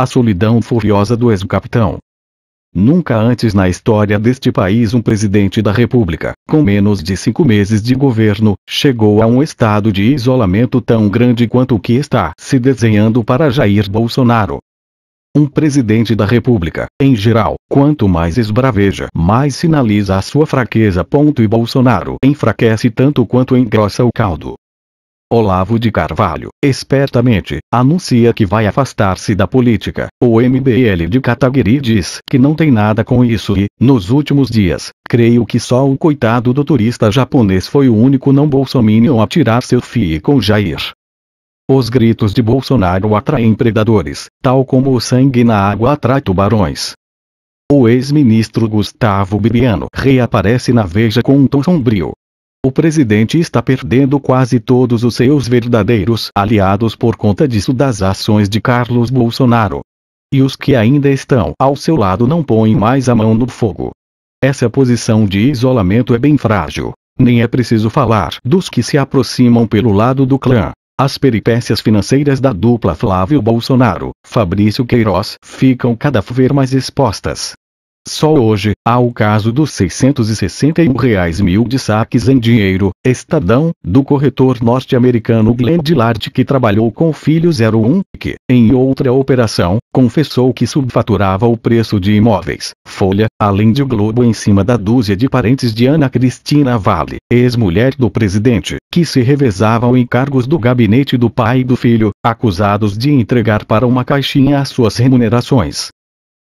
A solidão furiosa do ex-capitão. Nunca antes na história deste país um presidente da República, com menos de cinco meses de governo, chegou a um estado de isolamento tão grande quanto o que está se desenhando para Jair Bolsonaro. Um presidente da República, em geral, quanto mais esbraveja, mais sinaliza a sua fraqueza. Ponto e Bolsonaro enfraquece tanto quanto engrossa o caldo. Olavo de Carvalho, espertamente, anuncia que vai afastar-se da política. O MBL de Cataguiri diz que não tem nada com isso e, nos últimos dias, creio que só o coitado do turista japonês foi o único não bolsominion a tirar seu fio com Jair. Os gritos de Bolsonaro atraem predadores, tal como o sangue na água atrai tubarões. O ex-ministro Gustavo Bibiano reaparece na Veja com um tom sombrio, o presidente está perdendo quase todos os seus verdadeiros aliados por conta disso das ações de Carlos Bolsonaro. E os que ainda estão ao seu lado não põem mais a mão no fogo. Essa posição de isolamento é bem frágil. Nem é preciso falar dos que se aproximam pelo lado do clã. As peripécias financeiras da dupla Flávio Bolsonaro, Fabrício Queiroz ficam cada vez mais expostas. Só hoje, há o caso dos R$ 661 reais mil de saques em dinheiro, Estadão, do corretor norte-americano Glenn Dillard que trabalhou com o filho 01, que, em outra operação, confessou que subfaturava o preço de imóveis, Folha, além de o Globo em cima da dúzia de parentes de Ana Cristina Vale, ex-mulher do presidente, que se revezavam em cargos do gabinete do pai e do filho, acusados de entregar para uma caixinha as suas remunerações.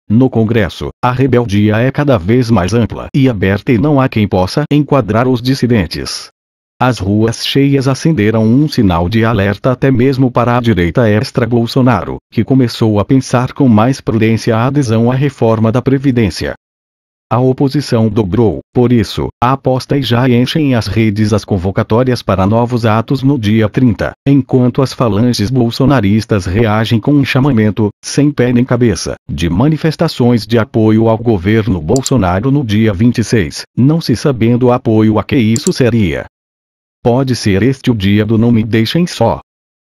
No Congresso, a rebeldia é cada vez mais ampla e aberta e não há quem possa enquadrar os dissidentes. As ruas cheias acenderam um sinal de alerta até mesmo para a direita extra-Bolsonaro, que começou a pensar com mais prudência a adesão à reforma da Previdência. A oposição dobrou, por isso, a aposta e já enchem as redes as convocatórias para novos atos no dia 30, enquanto as falanges bolsonaristas reagem com um chamamento, sem pé nem cabeça, de manifestações de apoio ao governo Bolsonaro no dia 26, não se sabendo o apoio a que isso seria. Pode ser este o dia do não me deixem só.